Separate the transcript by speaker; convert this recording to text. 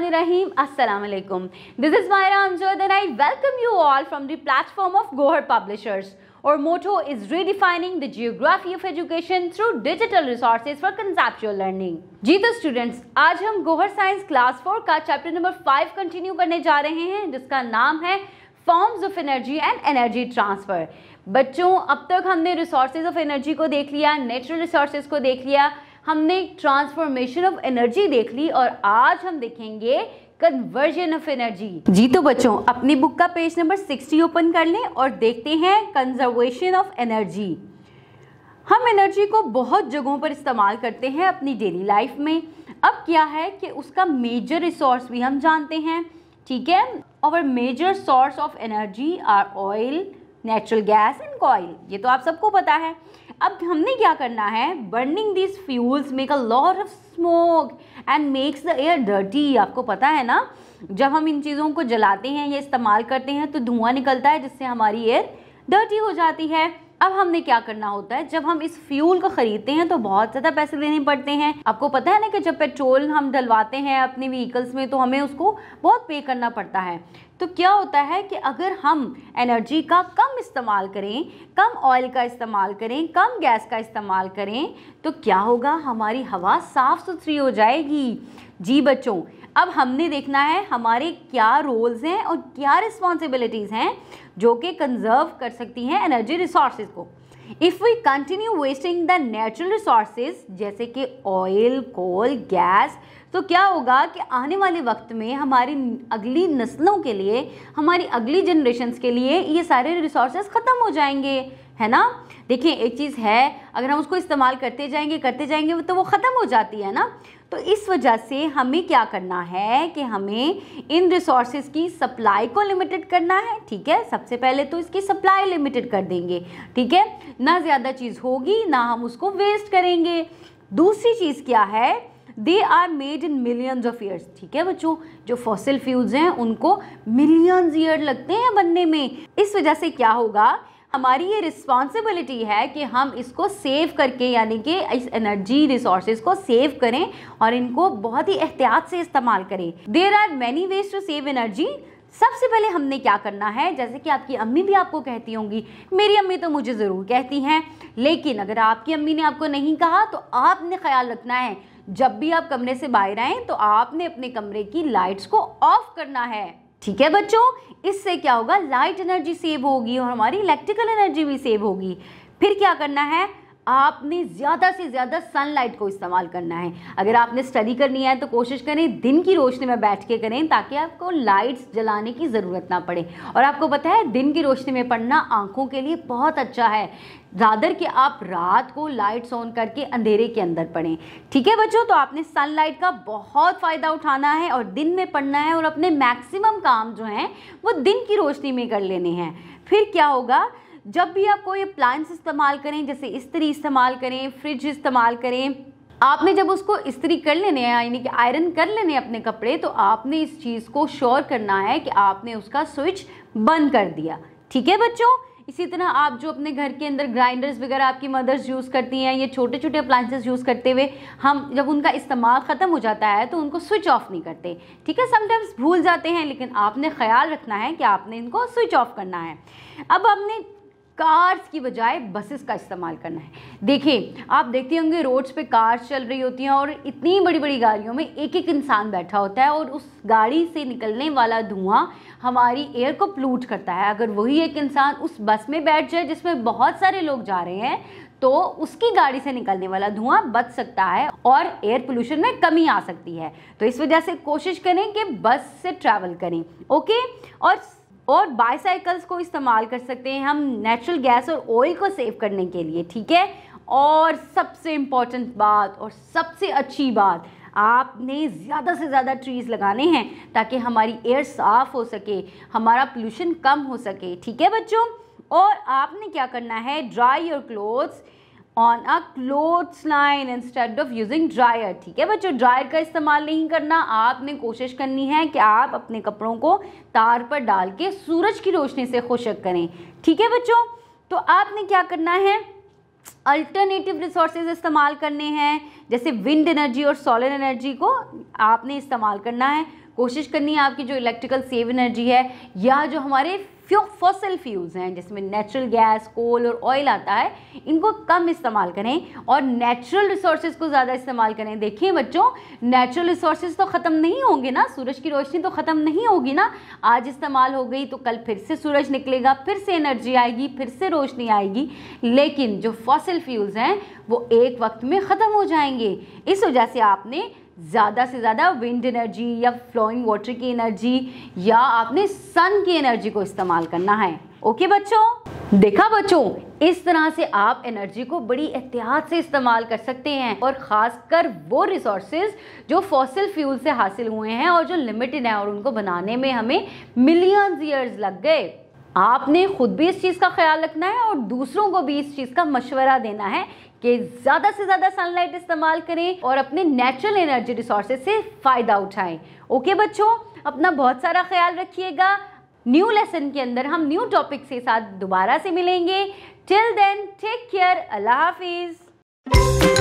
Speaker 1: रहीम अस्सलाम वालेकुम this is Maira Amjad and I welcome you all from the platform of Gohar publishers our motto is redefining the geography of education through digital resources for conceptual learning जी तो students आज हम Gohar science class four का chapter number five continue करने जा रहे हैं जिसका नाम है forms of energy and energy transfer बच्चों अब तक हमने रिसोर्सेज ऑफ एनर्जी को देख लिया नेचुरल रिसोर्सेज को देख लिया हमने ट्रांसफॉर्मेशन ऑफ एनर्जी देख ली और आज हम देखेंगे कन्वर्जन ऑफ एनर्जी जी तो बच्चों अपनी बुक का पेज नंबर 60 ओपन कर लें और देखते हैं कंजर्वेशन ऑफ एनर्जी हम एनर्जी को बहुत जगहों पर इस्तेमाल करते हैं अपनी डेली लाइफ में अब क्या है कि उसका मेजर रिसोर्स भी हम जानते हैं ठीक है और major source of energy are oil natural gas and coal ये तो आप सबको पता है अब हमने क्या करना है burning this fuels make a lot of smoke and makes the air dirty आपको पता है ना जब हम इन चीज़ों को जलाते हैं या इस्तेमाल करते हैं तो धुआं निकलता है जिससे हमारी एयर डर्टी हो जाती है अब हमने क्या करना होता है जब हम इस फ्यूल को खरीदते हैं तो बहुत ज़्यादा पैसे देने पड़ते हैं आपको पता है ना कि जब पेट्रोल हम डलवाते हैं अपने व्हीकल्स में तो हमें उसको बहुत पे करना पड़ता है तो क्या होता है कि अगर हम एनर्जी का कम इस्तेमाल करें कम ऑयल का इस्तेमाल करें कम गैस का इस्तेमाल करें तो क्या होगा हमारी हवा साफ़ सुथरी हो जाएगी जी बच्चों अब हमने देखना है हमारे क्या रोल्स हैं और क्या रिस्पॉन्सिबिलिटीज़ हैं जो कि कंजर्व कर सकती हैं एनर्जी रिसोर्सेज को if we continue wasting the natural resources जैसे कि ऑयल कोल गैस तो क्या होगा कि आने वाले वक्त में हमारी अगली नस्लों के लिए हमारी अगली जनरेशन्स के लिए ये सारे रिसोर्सेज ख़त्म हो जाएंगे है ना देखिए एक चीज़ है अगर हम उसको इस्तेमाल करते जाएंगे करते जाएंगे तो वो ख़त्म हो जाती है ना तो इस वजह से हमें क्या करना है कि हमें इन रिसोर्सेज की सप्लाई को लिमिटेड करना है ठीक है सबसे पहले तो इसकी सप्लाई लिमिटेड कर देंगे ठीक है ना ज़्यादा चीज़ होगी ना हम उसको वेस्ट करेंगे दूसरी चीज़ क्या है they are made in millions of years ठीक है बच्चों जो फॉसिल फ्यूल्स हैं उनको मिलियंस ईयर लगते हैं बनने में इस वजह से क्या होगा हमारी ये रिस्पॉन्सिबिलिटी है कि हम इसको सेव करके यानी कि इस एनर्जी रिसोर्सेज को सेव करें और इनको बहुत ही एहतियात से इस्तेमाल करें there are many ways to save energy सबसे पहले हमने क्या करना है जैसे कि आपकी अम्मी भी आपको कहती होंगी मेरी अम्मी तो मुझे ज़रूर कहती हैं लेकिन अगर आपकी अम्मी ने आपको नहीं कहा तो आपने ख्याल रखना है जब भी आप कमरे से बाहर आए तो आपने अपने कमरे की लाइट्स को ऑफ करना है ठीक है बच्चों इससे क्या होगा लाइट एनर्जी सेव होगी और हमारी इलेक्ट्रिकल एनर्जी भी सेव होगी फिर क्या करना है आपने ज़्यादा से ज़्यादा सनलाइट को इस्तेमाल करना है अगर आपने स्टडी करनी है तो कोशिश करें दिन की रोशनी में बैठ के करें ताकि आपको लाइट्स जलाने की ज़रूरत ना पड़े और आपको पता है दिन की रोशनी में पढ़ना आंखों के लिए बहुत अच्छा है ज़्यादा कि आप रात को लाइट्स ऑन करके अंधेरे के अंदर पढ़ें ठीक है बच्चों तो आपने सनलाइट का बहुत फ़ायदा उठाना है और दिन में पढ़ना है और अपने मैक्सिमम काम जो हैं वो दिन की रोशनी में कर लेने हैं फिर क्या होगा जब भी आप कोई अप्लायंस इस्तेमाल करें जैसे इस्त्री इस्तेमाल करें फ्रिज इस्तेमाल करें आपने जब उसको इस्त्री कर लेने हैं यानी कि आयरन कर लेने अपने कपड़े तो आपने इस चीज़ को श्योर करना है कि आपने उसका स्विच बंद कर दिया ठीक है बच्चों इसी तरह आप जो अपने घर के अंदर ग्राइंडर्स वगैरह आपकी मदर्स यूज़ करती हैं ये छोटे छोटे अप्लाइंसेस यूज़ करते हुए हम जब उनका इस्तेमाल ख़त्म हो जाता है तो उनको स्विच ऑफ नहीं करते ठीक है समटाइम्स भूल जाते हैं लेकिन आपने ख्याल रखना है कि आपने इनको स्विच ऑफ करना है अब हमने कार्स की बजाय बसेस का इस्तेमाल करना है देखिए आप देखते होंगे रोड्स पे कार्स चल रही होती हैं और इतनी बड़ी बड़ी गाड़ियों में एक एक इंसान बैठा होता है और उस गाड़ी से निकलने वाला धुआं हमारी एयर को प्लूट करता है अगर वही एक इंसान उस बस में बैठ जाए जिसमें बहुत सारे लोग जा रहे हैं तो उसकी गाड़ी से निकलने वाला धुआं बच सकता है और एयर पोल्यूशन में कमी आ सकती है तो इस वजह से कोशिश करें कि बस से ट्रैवल करें ओके और और बाईसाइकल्स को इस्तेमाल कर सकते हैं हम नेचुरल गैस और ऑयल को सेव करने के लिए ठीक है और सबसे इम्पॉर्टेंट बात और सबसे अच्छी बात आपने ज़्यादा से ज़्यादा ट्रीज़ लगाने हैं ताकि हमारी एयर साफ़ हो सके हमारा पोल्यूशन कम हो सके ठीक है बच्चों और आपने क्या करना है dry your clothes on a clothes line instead of using dryer ठीक है बच्चों ड्रायर का इस्तेमाल नहीं करना आपने कोशिश करनी है कि आप अपने कपड़ों को तार पर डाल के सूरज की रोशनी से खुशक करें ठीक है बच्चों तो आपने क्या करना है अल्टरनेटिव रिसोर्सेज इस्तेमाल करने हैं जैसे विंड एनर्जी और सोलर एनर्जी को आपने इस्तेमाल करना है कोशिश करनी है आपकी जो इलेक्ट्रिकल सेव एनर्जी है या जो हमारे फॉसल फ्यूज़ हैं जिसमें नेचुरल गैस कोल और ऑयल आता है इनको कम इस्तेमाल करें और नेचुरल रिसोर्सेज को ज़्यादा इस्तेमाल करें देखिए बच्चों नेचुरल रिसोर्सेज तो ख़त्म नहीं होंगे ना सूरज की रोशनी तो ख़त्म नहीं होगी ना आज इस्तेमाल हो गई तो कल फिर से सूरज निकलेगा फिर से एनर्जी आएगी फिर से रोशनी आएगी लेकिन जो फॉसल फ्यूल्स हैं वो एक वक्त में ख़त्म हो जाएंगे इस वजह से आपने ज़्यादा से ज़्यादा विंड एनर्जी या फ्लोइंग वाटर की एनर्जी या आपने सन की एनर्जी को इस्तेमाल करना है ओके बच्चों देखा बच्चों इस तरह से आप एनर्जी को बड़ी एहतियात से इस्तेमाल कर सकते हैं और ख़ासकर वो रिसोर्सेज जो फॉसिल फ्यूल से हासिल हुए हैं और जो लिमिटेड हैं और उनको बनाने में हमें मिलियंस ईयर्स लग गए आपने खुद भी इस चीज़ का ख्याल रखना है और दूसरों को भी इस चीज़ का मशवरा देना है कि ज़्यादा से ज़्यादा सनलाइट इस्तेमाल करें और अपने नेचुरल एनर्जी रिसोर्सेज से फ़ायदा उठाएं ओके बच्चों अपना बहुत सारा ख्याल रखिएगा न्यू लेसन के अंदर हम न्यू टॉपिक के साथ दोबारा से मिलेंगे टिल देन टेक केयर अल्लाह हाफिज़